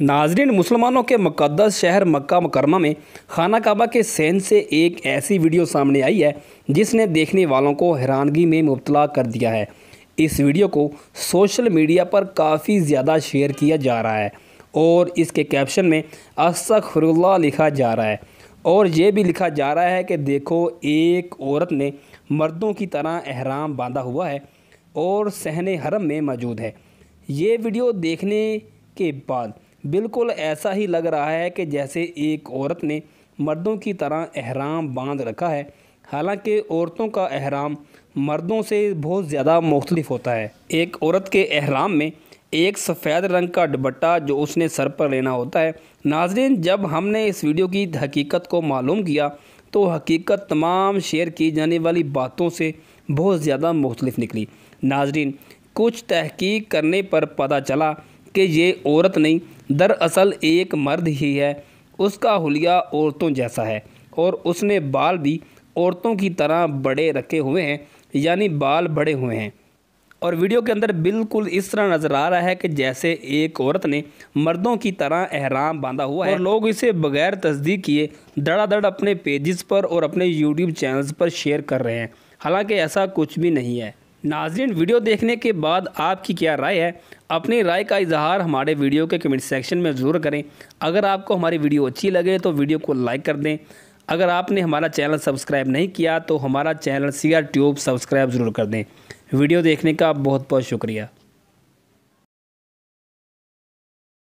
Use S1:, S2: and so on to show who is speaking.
S1: नाजरीन मुसलमानों के मुकदस शहर मक्का मुकरमा में खाना काबा के सहन से एक ऐसी वीडियो सामने आई है जिसने देखने वालों को हैरानगी में मुबतला कर दिया है इस वीडियो को सोशल मीडिया पर काफ़ी ज़्यादा शेयर किया जा रहा है और इसके कैप्शन में असखरुल्ला लिखा जा रहा है और ये भी लिखा जा रहा है कि देखो एक औरत ने मर्दों की तरह अहराम बांधा हुआ है और सहन हरम में मौजूद है ये वीडियो देखने के बाद बिल्कुल ऐसा ही लग रहा है कि जैसे एक औरत ने मर्दों की तरह अहराम बांध रखा है हालांकि औरतों का अहराम मर्दों से बहुत ज़्यादा मुख्तलिफ होता है एक औरत के अहराम में एक सफ़ेद रंग का दुपट्टा जो उसने सर पर लेना होता है नाजरीन जब हमने इस वीडियो की हकीकत को मालूम किया तो हकीकत तमाम शेयर की जाने वाली बातों से बहुत ज़्यादा मुख्तलिफ निकली नाजरीन कुछ तहकीक करने पर पता चला कि ये औरत नहीं दरअसल एक मर्द ही है उसका हुलिया औरतों जैसा है और उसने बाल भी औरतों की तरह बड़े रखे हुए हैं यानी बाल बड़े हुए हैं और वीडियो के अंदर बिल्कुल इस तरह नज़र आ रहा है कि जैसे एक औरत ने मर्दों की तरह अहराम बांधा हुआ है और लोग इसे बगैर तस्दीक किए धड़ाधड़ अपने पेजेस पर और अपने यूट्यूब चैनल्स पर शेयर कर रहे हैं हालांकि ऐसा कुछ भी नहीं है नाजरीन वीडियो देखने के बाद आपकी क्या राय है अपनी राय का इजहार हमारे वीडियो के कमेंट सेक्शन में ज़रूर करें अगर आपको हमारी वीडियो अच्छी लगे तो वीडियो को लाइक कर दें अगर आपने हमारा चैनल सब्सक्राइब नहीं किया तो हमारा channel C R tube subscribe ज़रूर कर दें वीडियो देखने का बहुत बहुत शुक्रिया